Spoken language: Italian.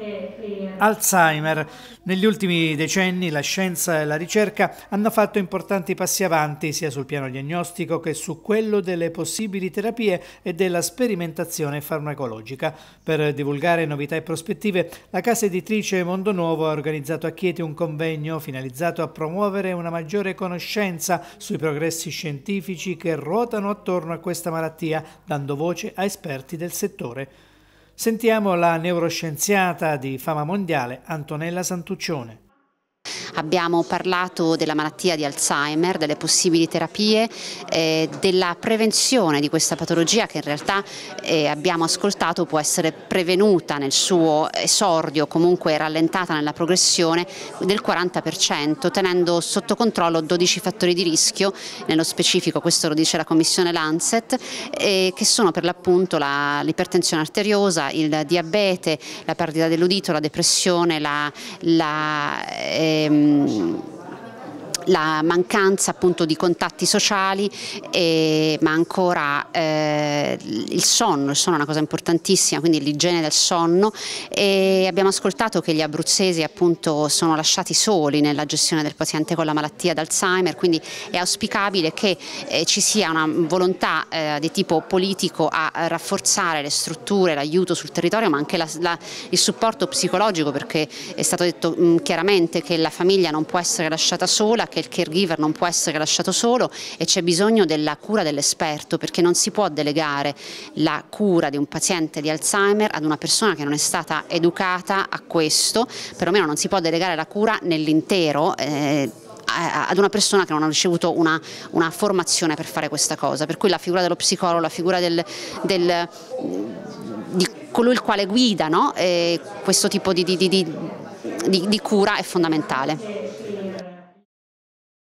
Eh, eh, Alzheimer. Negli ultimi decenni la scienza e la ricerca hanno fatto importanti passi avanti sia sul piano diagnostico che su quello delle possibili terapie e della sperimentazione farmacologica. Per divulgare novità e prospettive, la casa editrice Mondo Nuovo ha organizzato a Chieti un convegno finalizzato a promuovere una maggiore conoscenza sui progressi scientifici che ruotano attorno a questa malattia, dando voce a esperti del settore. Sentiamo la neuroscienziata di fama mondiale Antonella Santuccione. Abbiamo parlato della malattia di Alzheimer, delle possibili terapie, eh, della prevenzione di questa patologia che in realtà eh, abbiamo ascoltato può essere prevenuta nel suo esordio, comunque rallentata nella progressione del 40%, tenendo sotto controllo 12 fattori di rischio, nello specifico questo lo dice la Commissione Lancet, eh, che sono per l'appunto l'ipertensione la, arteriosa, il diabete, la perdita dell'udito, la depressione, la, la ehm, Ehm, la mancanza appunto di contatti sociali, e, eh, ma ancora eh, eh, il sonno, il sonno è una cosa importantissima, quindi l'igiene del sonno e abbiamo ascoltato che gli abruzzesi appunto sono lasciati soli nella gestione del paziente con la malattia d'Alzheimer, quindi è auspicabile che eh, ci sia una volontà eh, di tipo politico a rafforzare le strutture, l'aiuto sul territorio ma anche la, la, il supporto psicologico perché è stato detto mh, mm, chiaramente che la famiglia non può essere lasciata sola, che il caregiver non può essere lasciato solo e c'è bisogno della cura dell'esperto perché non si può delegare paragonare la cura di un paziente di Alzheimer ad una persona che non è stata educata a questo, perlomeno non si può delegare la cura nell'intero. Eh, ad una persona che non ha ricevuto una, una, formazione per fare questa cosa, per cui la figura dello psicologo, la figura del, del, di colui il quale guida no? Eh, questo tipo di, di, di, di cura è fondamentale.